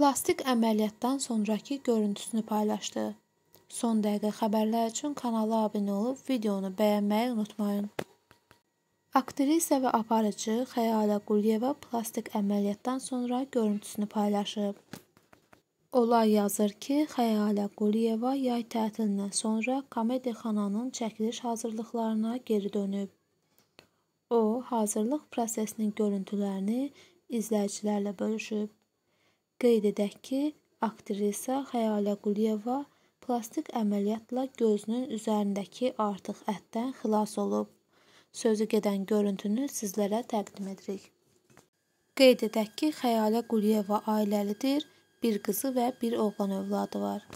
Plastik əməliyyatdan sonrakı görüntüsünü paylaşdı. Son dəqiqə xəbərlər üçün kanala abunə olub videonu bəyənməyi unutmayın. Aktrisa və aparıcı Xəyala Quliyeva plastik əməliyyatdan sonra görüntüsünü paylaşıb. Olay yazır ki, Xəyala Quliyeva yay tətilindən sonra komediyxananın çəkiliş hazırlıqlarına geri dönüb. O, hazırlıq prosesinin görüntülərini izləyicilərlə bölüşüb. Qeyd edək ki, aktrisa Xəyalə Quliyeva plastik əməliyyatla gözünün üzərindəki artıq ətdən xilas olub. Sözü gedən görüntünü sizlərə təqdim edirik. Qeyd edək ki, Xəyalə Quliyeva ailəlidir, bir qızı və bir oğlan övladı var.